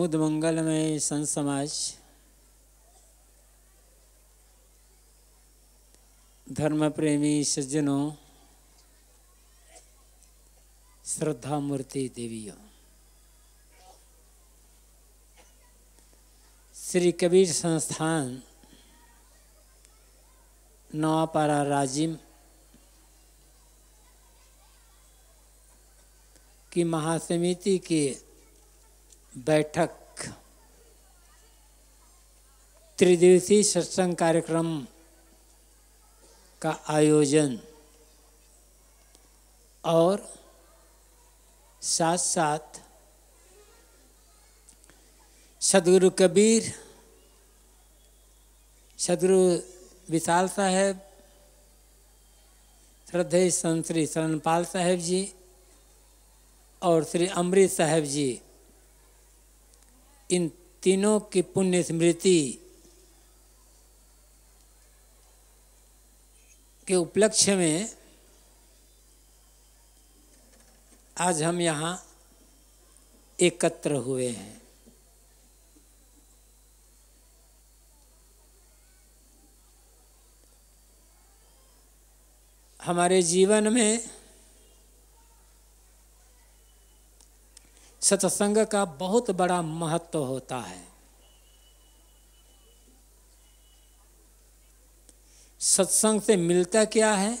मुद मंगलमय संत समाज धर्म प्रेमी सज्जनों श्रद्धा मूर्ति देवियों श्री कबीर संस्थान नवापारा राजिम की महासमिति के बैठक त्रिदिवसीय सत्संग कार्यक्रम का आयोजन और साथ साथ सदगुरु कबीर सदगुरु विशाल साहेब श्रद्धे संत श्री शरणपाल साहेब जी और श्री अमृत साहेब जी इन तीनों की पुण्य स्मृति के उपलक्ष्य में आज हम यहाँ एकत्र हुए हैं हमारे जीवन में सत्संग का बहुत बड़ा महत्व होता है सत्संग से मिलता क्या है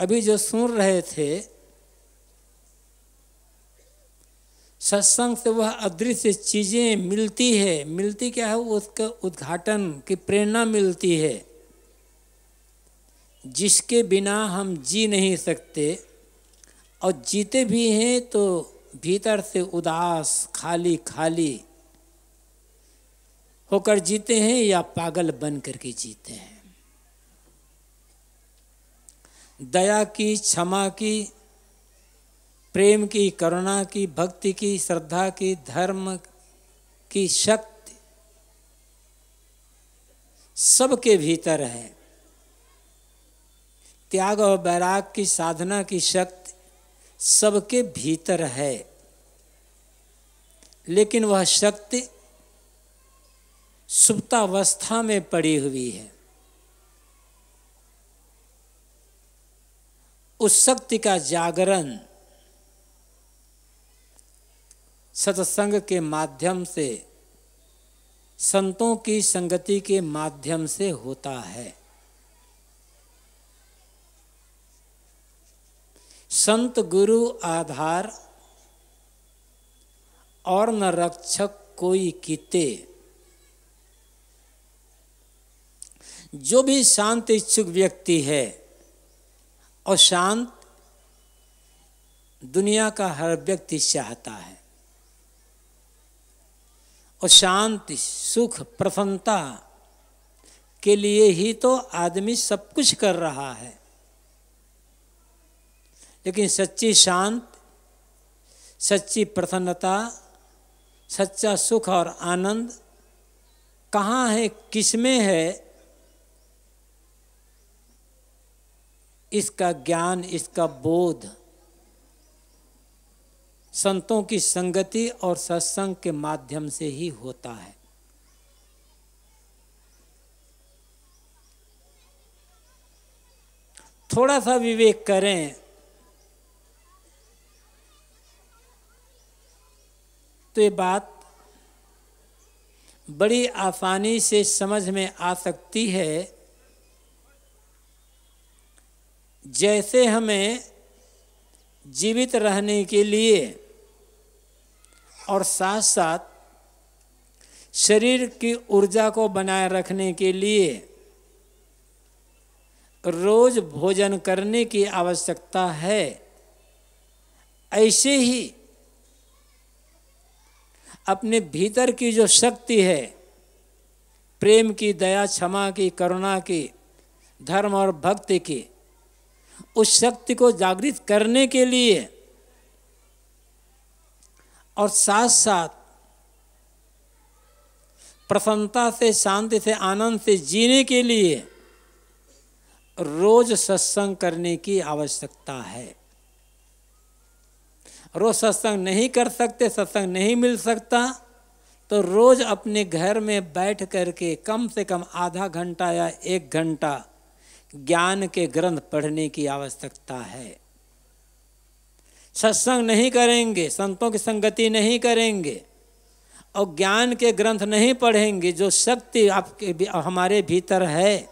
अभी जो सुन रहे थे सत्संग से वह अदृश्य चीज़ें मिलती है मिलती क्या है उसका उद्घाटन की प्रेरणा मिलती है जिसके बिना हम जी नहीं सकते और जीते भी हैं तो भीतर से उदास खाली खाली होकर जीते हैं या पागल बन करके जीते हैं दया की क्षमा की प्रेम की करुणा की भक्ति की श्रद्धा की धर्म की शक्ति सबके भीतर है त्याग और बैराग की साधना की शक्ति सबके भीतर है लेकिन वह शक्ति सुप्तावस्था में पड़ी हुई है उस शक्ति का जागरण सत्संग के माध्यम से संतों की संगति के माध्यम से होता है संत गुरु आधार और न रक्षक कोई किते जो भी शांत इच्छुक व्यक्ति है और शांत दुनिया का हर व्यक्ति चाहता है और शांति सुख प्रसन्नता के लिए ही तो आदमी सब कुछ कर रहा है लेकिन सच्ची शांत सच्ची प्रसन्नता सच्चा सुख और आनंद कहाँ है किस में है इसका ज्ञान इसका बोध संतों की संगति और सत्संग के माध्यम से ही होता है थोड़ा सा विवेक करें तो ये बात बड़ी आसानी से समझ में आ सकती है जैसे हमें जीवित रहने के लिए और साथ साथ शरीर की ऊर्जा को बनाए रखने के लिए रोज भोजन करने की आवश्यकता है ऐसे ही अपने भीतर की जो शक्ति है प्रेम की दया क्षमा की करुणा की धर्म और भक्ति की उस शक्ति को जागृत करने के लिए और साथ साथ प्रसन्नता से शांति से आनंद से जीने के लिए रोज सत्संग करने की आवश्यकता है रोज़ सत्संग नहीं कर सकते सत्संग नहीं मिल सकता तो रोज़ अपने घर में बैठ कर के कम से कम आधा घंटा या एक घंटा ज्ञान के ग्रंथ पढ़ने की आवश्यकता है सत्संग नहीं करेंगे संतों की संगति नहीं करेंगे और ज्ञान के ग्रंथ नहीं पढ़ेंगे जो शक्ति आपके भी, हमारे भीतर है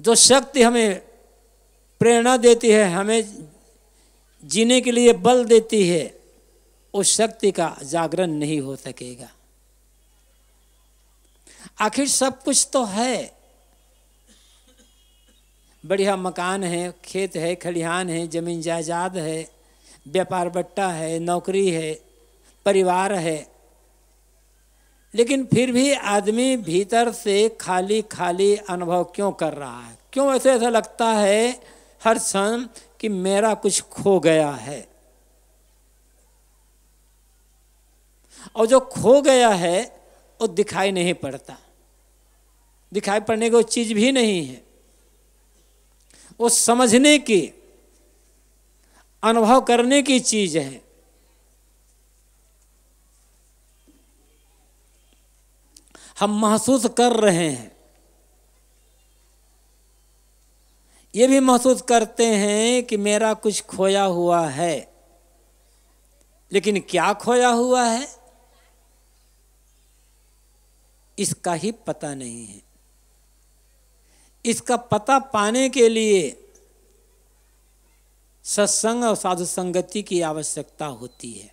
जो शक्ति हमें प्रेरणा देती है हमें जीने के लिए बल देती है उस शक्ति का जागरण नहीं हो सकेगा आखिर सब कुछ तो है बढ़िया मकान है खेत है खलिहान है जमीन जायदाद है व्यापार बट्टा है नौकरी है परिवार है लेकिन फिर भी आदमी भीतर से खाली खाली अनुभव क्यों कर रहा है क्यों ऐसे ऐसा लगता है हर क्षण कि मेरा कुछ खो गया है और जो खो गया है वो दिखाई नहीं पड़ता दिखाई पड़ने की चीज भी नहीं है वो समझने की अनुभव करने की चीज है हम महसूस कर रहे हैं ये भी महसूस करते हैं कि मेरा कुछ खोया हुआ है लेकिन क्या खोया हुआ है इसका ही पता नहीं है इसका पता पाने के लिए सत्संग और साधु संगति की आवश्यकता होती है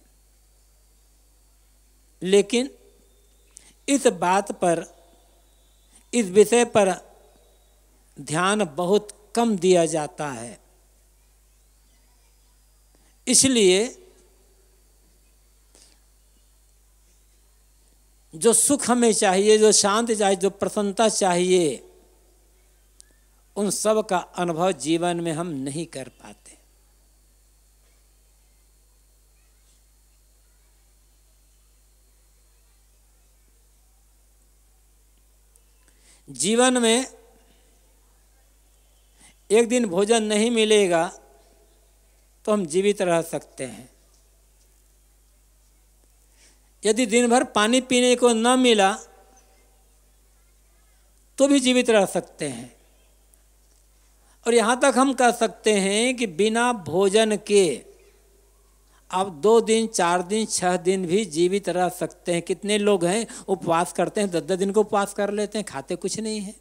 लेकिन इस बात पर इस विषय पर ध्यान बहुत कम दिया जाता है इसलिए जो सुख हमें चाहिए जो शांति चाहिए जो प्रसन्नता चाहिए उन सब का अनुभव जीवन में हम नहीं कर पाते जीवन में एक दिन भोजन नहीं मिलेगा तो हम जीवित रह सकते हैं यदि दिन भर पानी पीने को न मिला तो भी जीवित रह सकते हैं और यहाँ तक हम कह सकते हैं कि बिना भोजन के आप दो दिन चार दिन छह दिन भी जीवित रह सकते हैं कितने लोग हैं उपवास करते हैं दस दस दिन को उपवास कर लेते हैं खाते कुछ नहीं है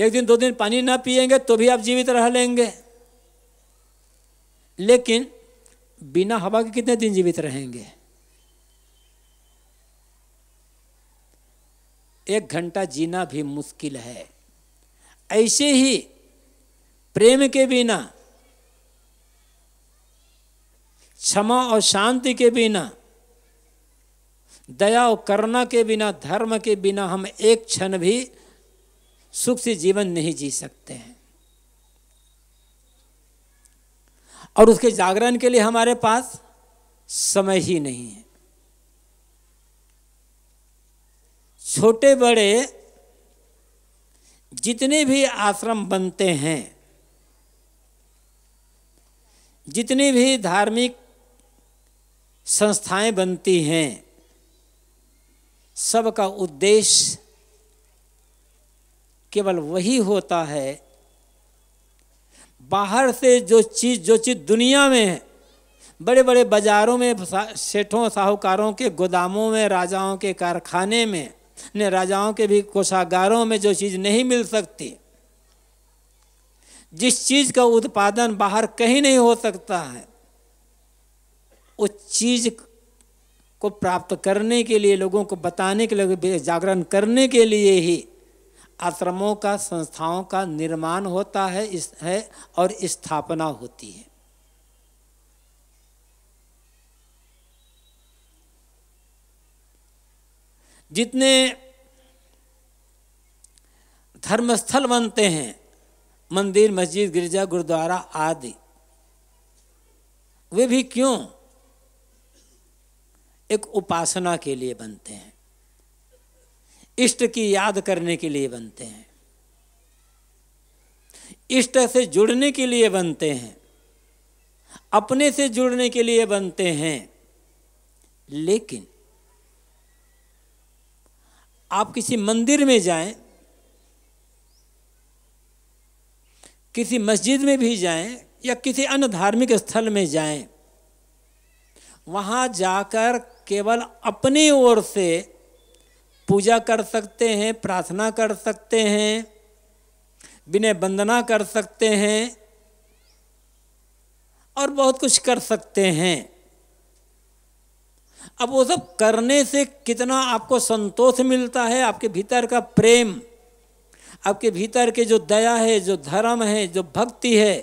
एक दिन दो दिन पानी ना पिएंगे तो भी आप जीवित रह लेंगे लेकिन बिना हवा के कितने दिन जीवित रहेंगे एक घंटा जीना भी मुश्किल है ऐसे ही प्रेम के बिना क्षमा और शांति के बिना दया और करुणा के बिना धर्म के बिना हम एक क्षण भी सुख से जीवन नहीं जी सकते हैं और उसके जागरण के लिए हमारे पास समय ही नहीं है छोटे बड़े जितने भी आश्रम बनते हैं जितनी भी धार्मिक संस्थाएं बनती हैं सबका उद्देश्य केवल वही होता है बाहर से जो चीज़ जो चीज़ दुनिया में है बड़े बड़े बाज़ारों में सेठों साहूकारों के गोदामों में राजाओं के कारखाने में ने राजाओं के भी कोषागारों में जो चीज़ नहीं मिल सकती जिस चीज़ का उत्पादन बाहर कहीं नहीं हो सकता है उस चीज़ को प्राप्त करने के लिए लोगों को बताने के लिए जागरण करने के लिए ही आश्रमों का संस्थाओं का निर्माण होता है इस है और स्थापना होती है जितने धर्मस्थल बनते हैं मंदिर मस्जिद गिरजा गुरुद्वारा आदि वे भी क्यों एक उपासना के लिए बनते हैं इष्ट की याद करने के लिए बनते हैं इष्ट से जुड़ने के लिए बनते हैं अपने से जुड़ने के लिए बनते हैं लेकिन आप किसी मंदिर में जाएं किसी मस्जिद में भी जाएं या किसी अन्य धार्मिक स्थल में जाएं वहां जाकर केवल अपने ओर से पूजा कर सकते हैं प्रार्थना कर सकते हैं विनय वंदना कर सकते हैं और बहुत कुछ कर सकते हैं अब वो सब करने से कितना आपको संतोष मिलता है आपके भीतर का प्रेम आपके भीतर के जो दया है जो धर्म है जो भक्ति है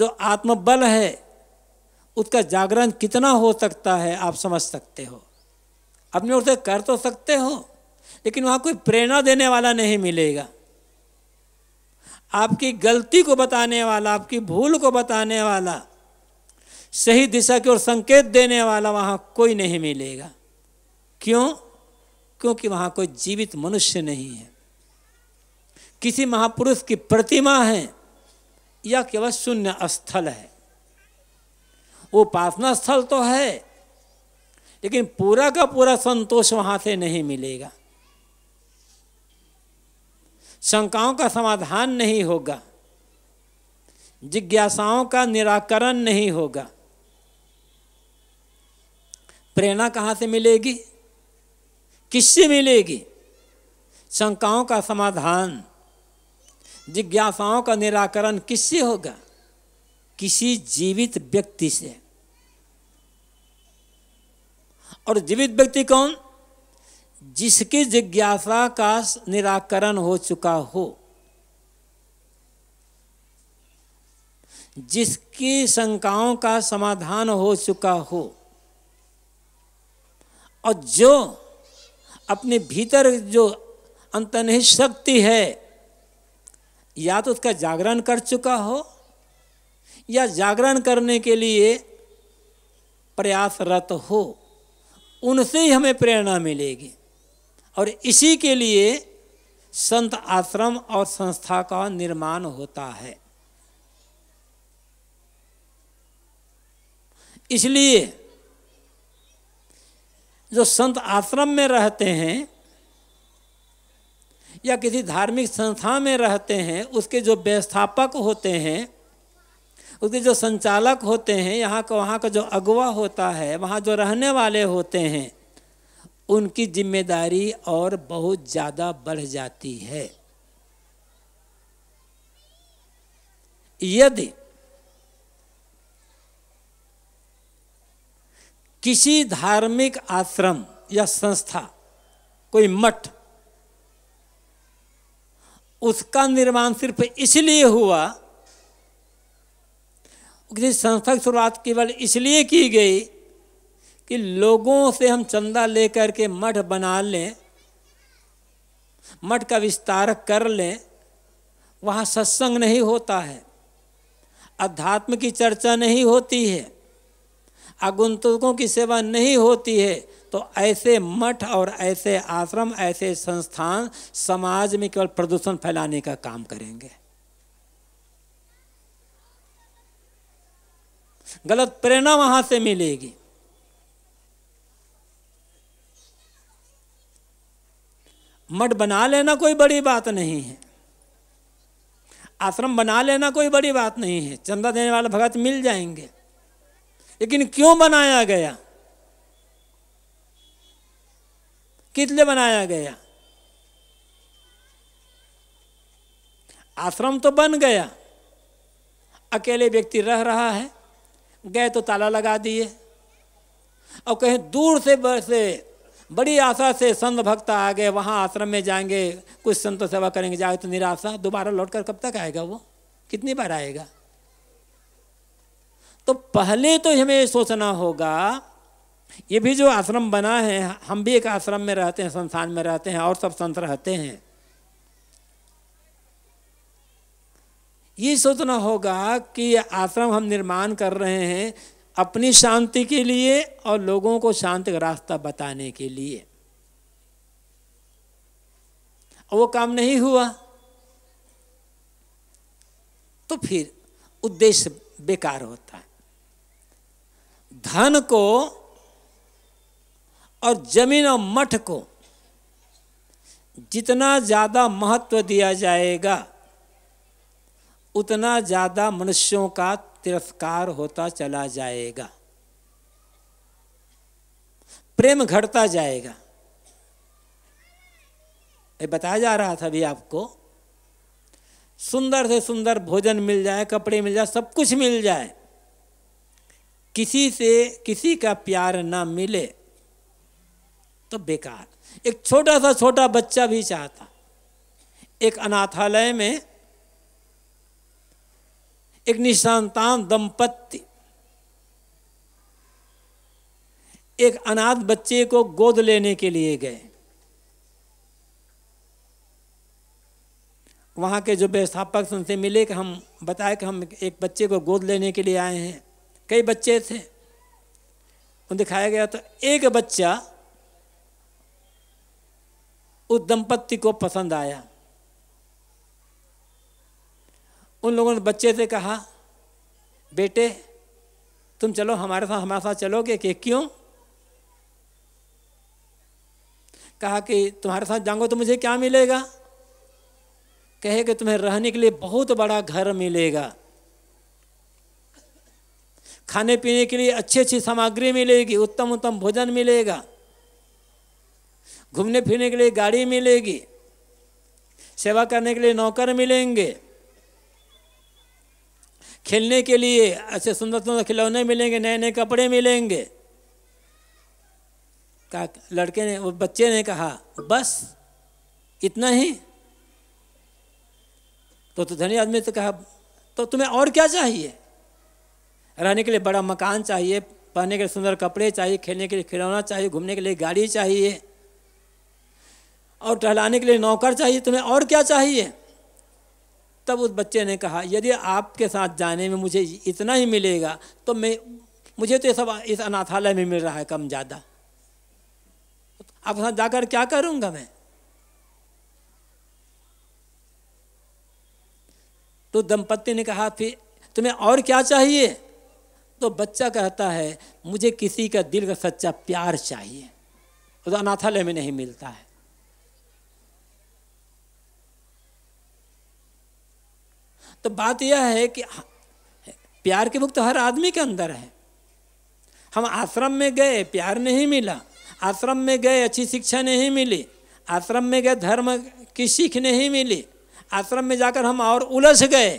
जो आत्मबल है उसका जागरण कितना हो सकता है आप समझ सकते हो अपनी ओर से कर तो सकते हो लेकिन वहाँ कोई प्रेरणा देने वाला नहीं मिलेगा आपकी गलती को बताने वाला आपकी भूल को बताने वाला सही दिशा की ओर संकेत देने वाला वहाँ कोई नहीं मिलेगा क्यों क्योंकि वहाँ कोई जीवित मनुष्य नहीं है किसी महापुरुष की प्रतिमा है या केवल शून्य स्थल है वो उपासना स्थल तो है लेकिन पूरा का पूरा संतोष वहां से नहीं मिलेगा शंकाओं का समाधान नहीं होगा जिज्ञासाओं का निराकरण नहीं होगा प्रेरणा कहां से मिलेगी किससे मिलेगी शंकाओं का समाधान जिज्ञासाओं का निराकरण किससे होगा किसी जीवित व्यक्ति से और जीवित व्यक्ति कौन जिसकी जिज्ञासा का निराकरण हो चुका हो जिसकी शंकाओं का समाधान हो चुका हो और जो अपने भीतर जो अंतनिहित शक्ति है या तो उसका जागरण कर चुका हो या जागरण करने के लिए प्रयासरत हो उनसे ही हमें प्रेरणा मिलेगी और इसी के लिए संत आश्रम और संस्था का निर्माण होता है इसलिए जो संत आश्रम में रहते हैं या किसी धार्मिक संस्था में रहते हैं उसके जो व्यवस्थापक होते हैं उसके जो संचालक होते हैं यहाँ का वहाँ का जो अगवा होता है वहाँ जो रहने वाले होते हैं उनकी जिम्मेदारी और बहुत ज़्यादा बढ़ जाती है यदि किसी धार्मिक आश्रम या संस्था कोई मठ उसका निर्माण सिर्फ इसलिए हुआ किसी संस्था की शुरुआत केवल इसलिए की गई कि लोगों से हम चंदा लेकर के मठ बना लें मठ का विस्तार कर लें वहाँ सत्संग नहीं होता है अध्यात्म की चर्चा नहीं होती है आगुंतुकों की सेवा नहीं होती है तो ऐसे मठ और ऐसे आश्रम ऐसे संस्थान समाज में केवल प्रदूषण फैलाने का काम करेंगे गलत प्रेरणा वहां से मिलेगी मठ बना लेना कोई बड़ी बात नहीं है आश्रम बना लेना कोई बड़ी बात नहीं है चंदा देने वाले भगत मिल जाएंगे लेकिन क्यों बनाया गया कितने बनाया गया आश्रम तो बन गया अकेले व्यक्ति रह रहा है गए तो ताला लगा दिए और कहीं दूर से से बड़ी आशा से संत भक्त आ गए वहाँ आश्रम में जाएंगे कुछ संत सेवा करेंगे जाए तो निराशा दोबारा लौट कर कब तक आएगा वो कितनी बार आएगा तो पहले तो हमें सोचना होगा ये भी जो आश्रम बना है हम भी एक आश्रम में रहते हैं संस्थान में रहते हैं और सब संत रहते हैं ये सोचना होगा कि ये आश्रम हम निर्माण कर रहे हैं अपनी शांति के लिए और लोगों को शांति का रास्ता बताने के लिए और वो काम नहीं हुआ तो फिर उद्देश्य बेकार होता है धन को और जमीन और मठ को जितना ज़्यादा महत्व दिया जाएगा उतना ज़्यादा मनुष्यों का तिरस्कार होता चला जाएगा प्रेम घटता जाएगा ये बताया जा रहा था अभी आपको सुंदर से सुंदर भोजन मिल जाए कपड़े मिल जाए सब कुछ मिल जाए किसी से किसी का प्यार ना मिले तो बेकार एक छोटा सा छोटा बच्चा भी चाहता एक अनाथालय में एक निसंतान दंपत्ति एक अनाथ बच्चे को गोद लेने के लिए गए वहां के जो व्यवस्थापक उनसे मिले कि हम बताए कि हम एक बच्चे को गोद लेने के लिए आए हैं कई बच्चे थे उन दिखाया गया तो एक बच्चा उस दंपत्ति को पसंद आया उन लोगों ने बच्चे से कहा बेटे तुम चलो हमारे साथ हमारे साथ चलोगे कि क्यों कहा कि तुम्हारे साथ जाऊंगा तो मुझे क्या मिलेगा कहे कि तुम्हें रहने के लिए बहुत बड़ा घर मिलेगा खाने पीने के लिए अच्छी अच्छी सामग्री मिलेगी उत्तम उत्तम भोजन मिलेगा घूमने फिरने के लिए गाड़ी मिलेगी सेवा करने के लिए नौकर मिलेंगे खेलने के लिए ऐसे सुंदर सुंदर खिलौने मिलेंगे नए नए कपड़े मिलेंगे का लड़के ने वो बच्चे ने कहा बस इतना ही तो, तो धनी आदमी तो कहा तो तुम्हें और क्या चाहिए रहने के लिए बड़ा मकान चाहिए पहनने के लिए सुंदर कपड़े चाहिए खेलने के लिए खिलौना चाहिए घूमने के लिए गाड़ी चाहिए और टहलाने के लिए नौकर चाहिए तुम्हें और क्या चाहिए तब उस बच्चे ने कहा यदि आपके साथ जाने में मुझे इतना ही मिलेगा तो मैं मुझे तो ये सब इस अनाथालय में मिल रहा है कम ज़्यादा आप साथ जाकर क्या करूँगा मैं तो दंपति ने कहा फिर तुम्हें और क्या चाहिए तो बच्चा कहता है मुझे किसी का दिल का सच्चा प्यार चाहिए वो तो अनाथालय में नहीं मिलता है तो बात यह है कि प्यार की मुक्त तो हर आदमी के अंदर है हम आश्रम में गए प्यार नहीं मिला आश्रम में गए अच्छी शिक्षा नहीं मिली आश्रम में गए धर्म की सीख नहीं मिली आश्रम में जाकर हम और उलझ गए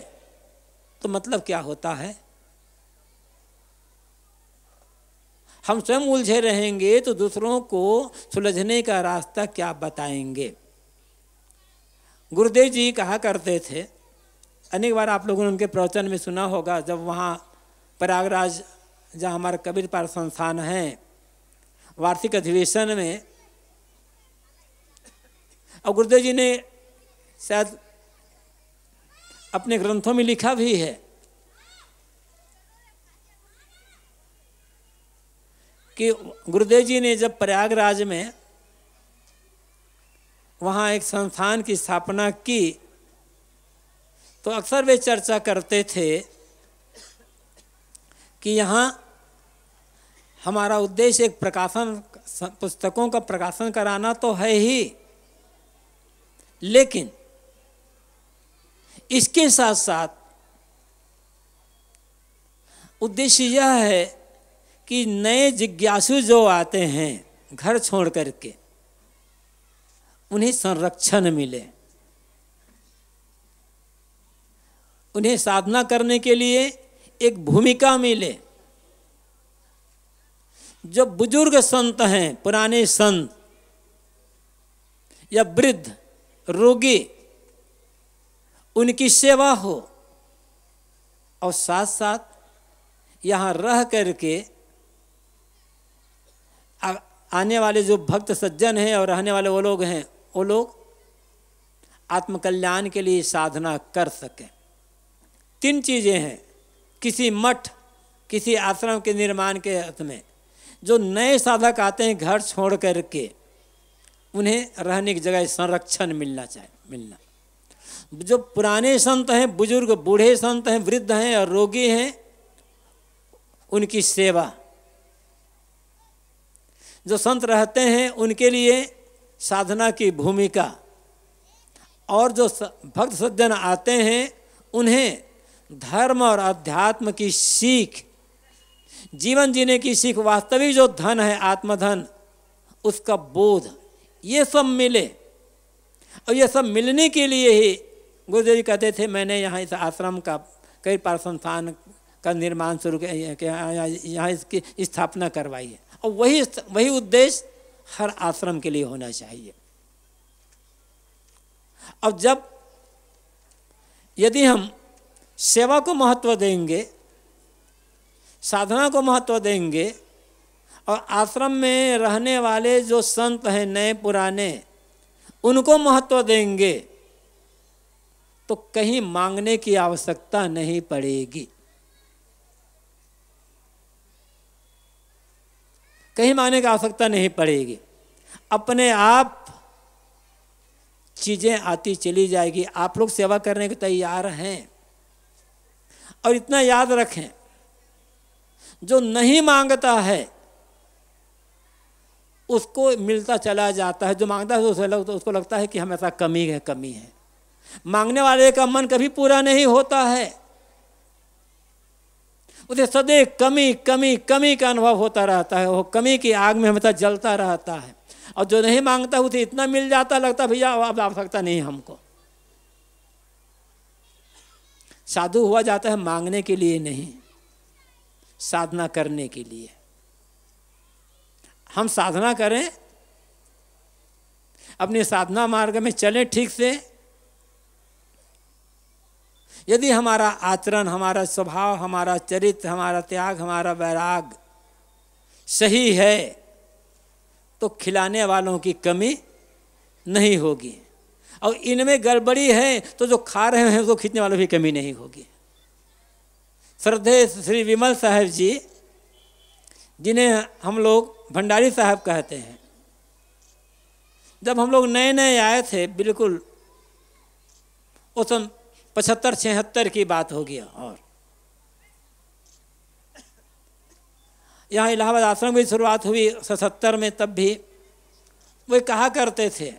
तो मतलब क्या होता है हम स्वयं उलझे रहेंगे तो दूसरों को सुलझने का रास्ता क्या बताएंगे गुरुदेव जी कहा करते थे अनेक बार आप लोगों ने उनके प्रवचन में सुना होगा जब वहाँ प्रयागराज जहाँ हमारा कबीर पार संस्थान है वार्षिक अधिवेशन में और गुरुदेव जी ने शायद अपने ग्रंथों में लिखा भी है कि गुरुदेव जी ने जब प्रयागराज में वहाँ एक संस्थान की स्थापना की तो अक्सर वे चर्चा करते थे कि यहाँ हमारा उद्देश्य एक प्रकाशन पुस्तकों का प्रकाशन कराना तो है ही लेकिन इसके साथ साथ उद्देश्य यह है कि नए जिज्ञासु जो आते हैं घर छोड़ करके उन्हें संरक्षण मिले उन्हें साधना करने के लिए एक भूमिका मिले जो बुजुर्ग संत हैं पुराने संत या वृद्ध रोगी उनकी सेवा हो और साथ साथ यहाँ रह करके आने वाले जो भक्त सज्जन हैं और रहने वाले वो लोग हैं वो लोग आत्मकल्याण के लिए साधना कर सकें तीन चीज़ें हैं किसी मठ किसी आश्रम के निर्माण के अर्थ में जो नए साधक आते हैं घर छोड़ कर के उन्हें रहने की जगह संरक्षण मिलना चाहिए मिलना जो पुराने संत हैं बुजुर्ग बूढ़े संत हैं वृद्ध हैं और रोगी हैं उनकी सेवा जो संत रहते हैं उनके लिए साधना की भूमिका और जो भक्त सज्जन आते हैं उन्हें धर्म और अध्यात्म की सीख जीवन जीने की सीख वास्तविक जो धन है आत्मधन उसका बोध ये सब मिले और ये सब मिलने के लिए ही गुरुदेव जी कहते थे मैंने यहाँ इस आश्रम का कई पार संस्थान का निर्माण शुरू किया यहाँ इसकी स्थापना करवाई है और वही वही उद्देश्य हर आश्रम के लिए होना चाहिए अब जब यदि हम सेवा को महत्व देंगे साधना को महत्व देंगे और आश्रम में रहने वाले जो संत हैं नए पुराने उनको महत्व देंगे तो कहीं मांगने की आवश्यकता नहीं पड़ेगी कहीं मांगने की आवश्यकता नहीं पड़ेगी अपने आप चीज़ें आती चली जाएगी आप लोग सेवा करने के तैयार हैं और इतना याद रखें जो नहीं मांगता है उसको मिलता चला जाता है जो मांगता है उसे लग, तो उसको लगता है कि हमेशा कमी है कमी है मांगने वाले का मन कभी पूरा नहीं होता है उसे सदैव कमी कमी कमी का अनुभव होता रहता है वो कमी की आग में हमेशा जलता रहता है और जो नहीं मांगता उसे इतना मिल जाता लगता भैया अब आवश्यकता नहीं हमको साधु हुआ जाता है मांगने के लिए नहीं साधना करने के लिए हम साधना करें अपने साधना मार्ग में चलें ठीक से यदि हमारा आचरण हमारा स्वभाव हमारा चरित्र हमारा त्याग हमारा वैराग सही है तो खिलाने वालों की कमी नहीं होगी और इनमें गड़बड़ी है तो जो खा रहे हैं उसको खींचने वालों की कमी नहीं होगी श्रद्धे श्री विमल साहब जी जिन्हें हम लोग भंडारी साहब कहते हैं जब हम लोग नए नए आए थे बिल्कुल उस समय पचहत्तर छिहत्तर की बात होगी और यहाँ इलाहाबाद आश्रम की शुरुआत हुई सतहत्तर में तब भी वे कहा करते थे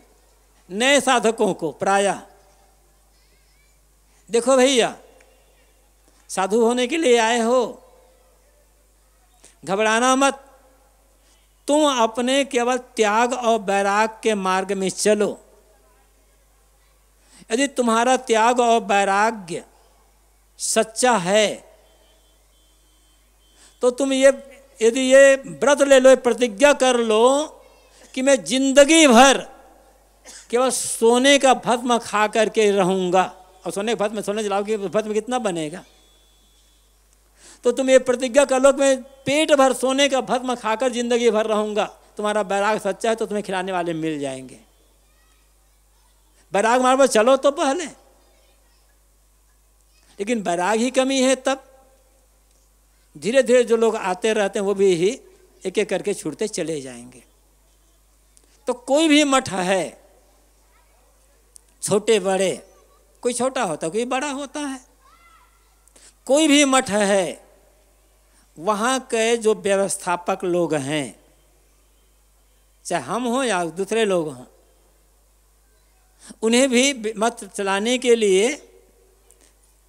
नए साधकों को प्रायः देखो भैया साधु होने के लिए आए हो घबराना मत तुम अपने केवल त्याग और बैराग के मार्ग में चलो यदि तुम्हारा त्याग और वैराग्य सच्चा है तो तुम ये यदि ये व्रत ले लो प्रतिज्ञा कर लो कि मैं जिंदगी भर केवल सोने का भस्म खा करके रहूंगा और सोने का भस्म सोने जलाओगे तो भस्म कितना बनेगा तो तुम ये प्रतिज्ञा कर लो कि मैं पेट भर सोने का भस्म खाकर जिंदगी भर रहूंगा तुम्हारा बैराग सच्चा है तो तुम्हें खिलाने वाले मिल जाएंगे बैराग मार पर चलो तो पहले लेकिन बैराग ही कमी है तब धीरे धीरे जो लोग आते रहते हैं वो भी ही एक एक करके छूटते चले जाएंगे तो कोई भी मठ है छोटे बड़े कोई छोटा होता है कोई बड़ा होता है कोई भी मठ है वहाँ के जो व्यवस्थापक लोग हैं चाहे हम हों या दूसरे लोग हों उन्हें भी मत चलाने के लिए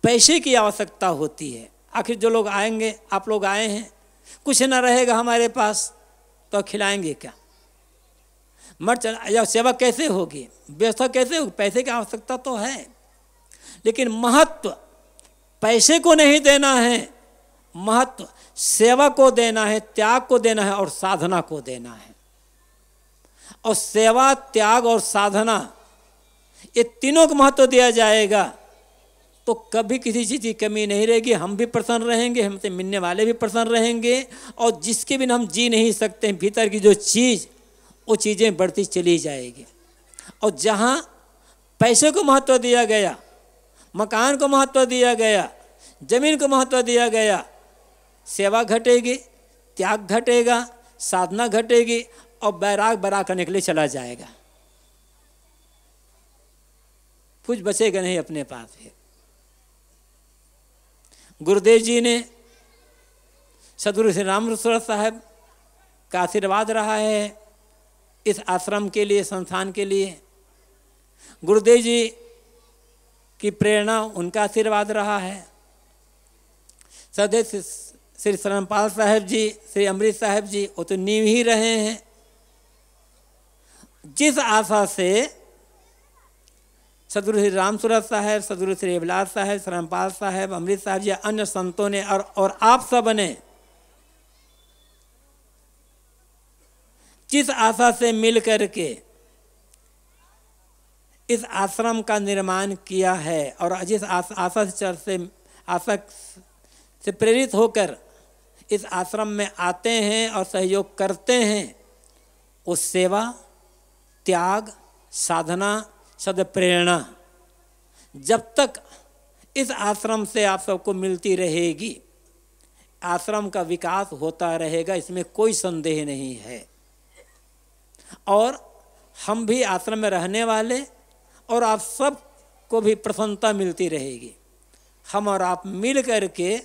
पैसे की आवश्यकता होती है आखिर जो लोग आएंगे आप लोग आए हैं कुछ ना रहेगा हमारे पास तो खिलाएंगे क्या मर चला या सेवा कैसे होगी व्यवस्था कैसे होगी पैसे की आवश्यकता तो है लेकिन महत्व पैसे को नहीं देना है महत्व सेवा को देना है त्याग को देना है और साधना को देना है और सेवा त्याग और साधना ये तीनों को महत्व दिया जाएगा तो कभी किसी चीज़ की कमी नहीं रहेगी हम भी प्रसन्न रहेंगे हमसे मिलने वाले भी प्रसन्न रहेंगे और जिसके बिना हम जी नहीं सकते भीतर की जो चीज़ वो चीज़ें बढ़ती चली जाएगी और जहाँ पैसे को महत्व दिया गया मकान को महत्व दिया गया जमीन को महत्व दिया गया सेवा घटेगी त्याग घटेगा साधना घटेगी और बैराग बरा करने के लिए चला जाएगा कुछ बचेगा नहीं अपने पास है गुरुदेव जी ने सदगुरु श्री राम साहब का आशीर्वाद रहा है इस आश्रम के लिए संस्थान के लिए गुरुदेव जी की प्रेरणा उनका आशीर्वाद रहा है सदैव श्री श्रमपाल साहेब जी श्री अमृत साहेब जी वो तो नींव ही रहे हैं जिस आशा से सदगुरु श्री राम सूरत सदगुरु श्री अभिलास साहब श्रमपाल साहेब अमृत साहब जी अन्य संतों ने और और आप सब ने जिस आशा से मिल कर के इस आश्रम का निर्माण किया है और जिस आशा से आशा से प्रेरित होकर इस आश्रम में आते हैं और सहयोग करते हैं उस सेवा त्याग साधना सदप्रेरणा जब तक इस आश्रम से आप सबको मिलती रहेगी आश्रम का विकास होता रहेगा इसमें कोई संदेह नहीं है और हम भी आश्रम में रहने वाले और आप सब को भी प्रसन्नता मिलती रहेगी हम और आप मिल कर के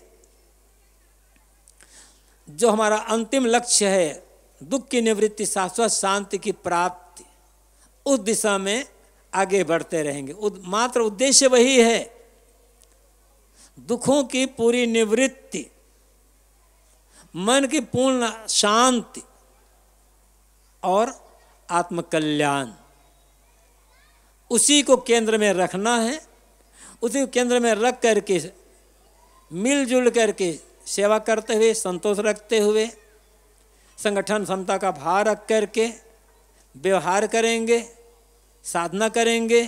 जो हमारा अंतिम लक्ष्य है दुख की निवृत्ति शाश्वत शांति की प्राप्ति उस दिशा में आगे बढ़ते रहेंगे उद, मात्र उद्देश्य वही है दुखों की पूरी निवृत्ति मन की पूर्ण शांति और आत्मकल्याण उसी को केंद्र में रखना है उसी को केंद्र में रख करके मिलजुल करके सेवा करते हुए संतोष रखते हुए संगठन क्षमता का भार रख करके व्यवहार करेंगे साधना करेंगे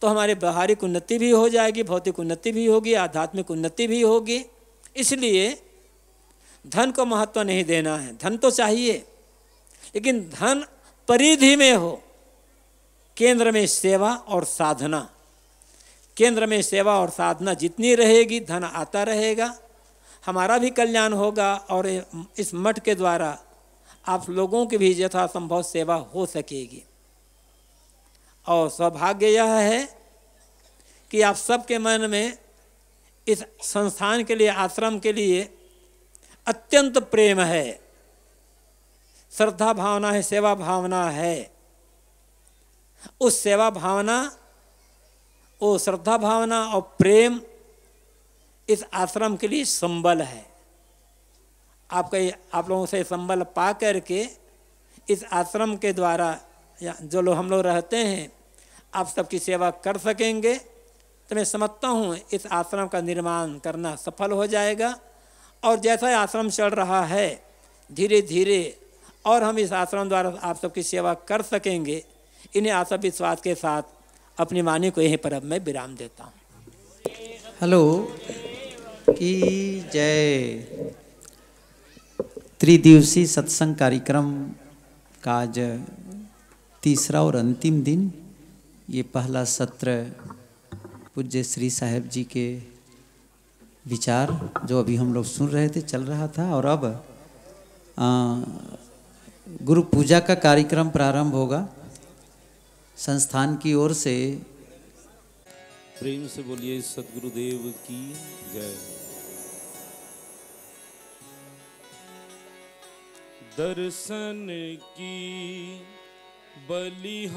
तो हमारे व्यवहारिक उन्नति भी हो जाएगी भौतिक उन्नति भी होगी आध्यात्मिक उन्नति भी होगी इसलिए धन को महत्व नहीं देना है धन तो चाहिए लेकिन धन परिधि में हो केंद्र में सेवा और साधना केंद्र में सेवा और साधना जितनी रहेगी धन आता रहेगा हमारा भी कल्याण होगा और इस मठ के द्वारा आप लोगों की भी यथासंभव सेवा हो सकेगी और सौभाग्य यह है कि आप सबके मन में इस संस्थान के लिए आश्रम के लिए अत्यंत प्रेम है श्रद्धा भावना है सेवा भावना है उस सेवा भावना वो श्रद्धा भावना और प्रेम इस आश्रम के लिए संबल है आपका आप लोगों से संबल पा करके इस आश्रम के द्वारा जो लोग हम लोग रहते हैं आप सबकी सेवा कर सकेंगे तो मैं समझता हूँ इस आश्रम का निर्माण करना सफल हो जाएगा और जैसा आश्रम चल रहा है धीरे धीरे और हम इस आश्रम द्वारा आप सबकी सेवा कर सकेंगे इन्हें आशा विश्वास के साथ अपनी वाणी को यहीं पर अब मैं विराम देता हूँ हेलो की जय त्रिदिवसीय सत्संग कार्यक्रम का आज तीसरा और अंतिम दिन ये पहला सत्र पूज्य श्री साहेब जी के विचार जो अभी हम लोग सुन रहे थे चल रहा था और अब आ, गुरु पूजा का कार्यक्रम प्रारंभ होगा संस्थान की ओर से प्रेम से बोलिए सदगुरुदेव की जय दर्शन की बलिहारी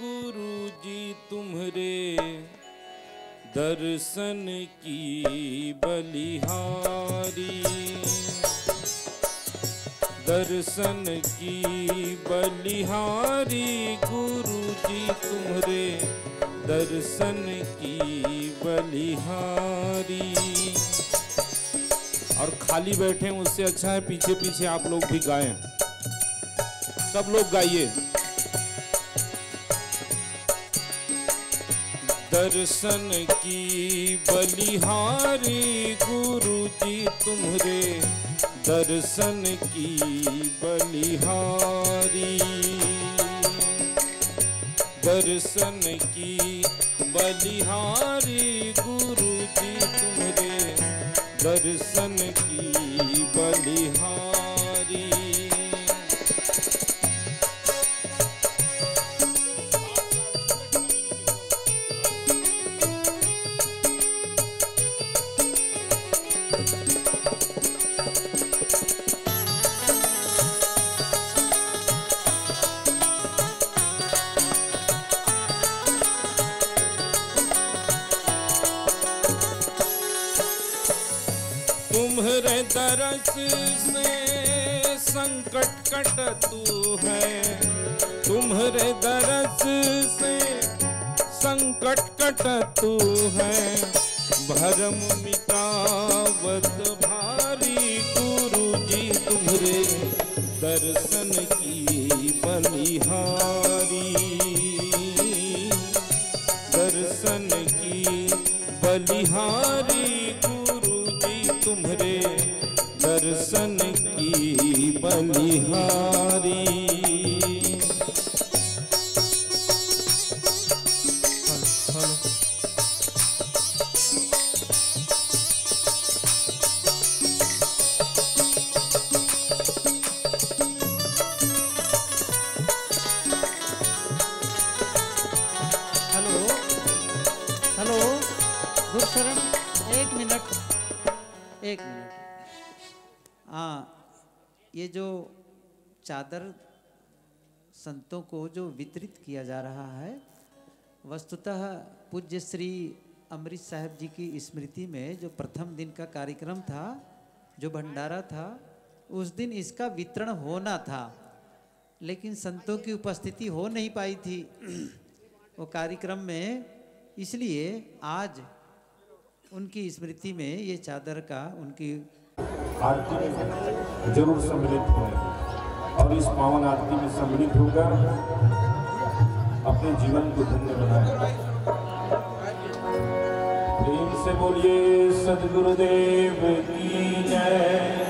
गुरु जी तुम्हारे दर्शन की बलिहारी दर्शन की बलिहारी गुरु जी तुम्हारे दर्शन की बलिहारी और खाली बैठे उससे अच्छा है पीछे पीछे आप लोग भी गाएं सब लोग गाइए दर्शन की बलिहारी गुरु जी तुम्हारे दर्शन की बलिहारी दर्शन की बलिहारी गुरु जी तुम्हारे दर्शन की बलिहारी तेरे दरस से संकट कट तू है तुम्हारे दरस से संकट कट तू है भरम मिटावत भारी गुरु जी तुम्हारे दर्शन की बलिहार बिहार चादर संतों को जो वितरित किया जा रहा है वस्तुतः पूज्य श्री अमृत साहब जी की स्मृति में जो प्रथम दिन का कार्यक्रम था जो भंडारा था उस दिन इसका वितरण होना था लेकिन संतों की उपस्थिति हो नहीं पाई थी वो कार्यक्रम में इसलिए आज उनकी स्मृति में ये चादर का उनकी जरूर सम्मिलित हुए और इस पावन आरती में सम्मिलित होकर अपने जीवन को धन्य बनाया प्रेम से बोलिए सदगुरुदेव की जय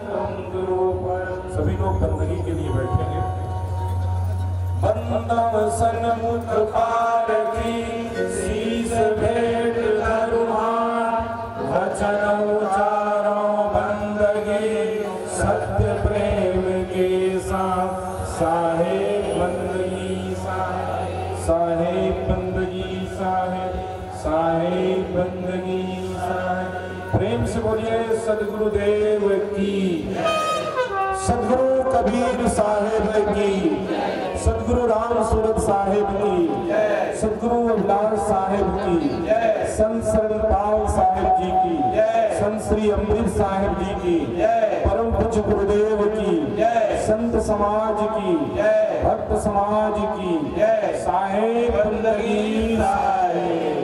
सभी लोग बंदगी के लिए बैठेंगे बंदम सनमुख पार सदगुरुदेव की सदगुरु कबीर साहेब की सदगुरु राम सूरत साहेब की सदगुरु अवलार साहेब की संत सरपाल साहेब जी की संत श्री अमृत साहेब जी की परम पुज गुरुदेव की संत समाज की भक्त समाज की साहेब बंदगी साहेब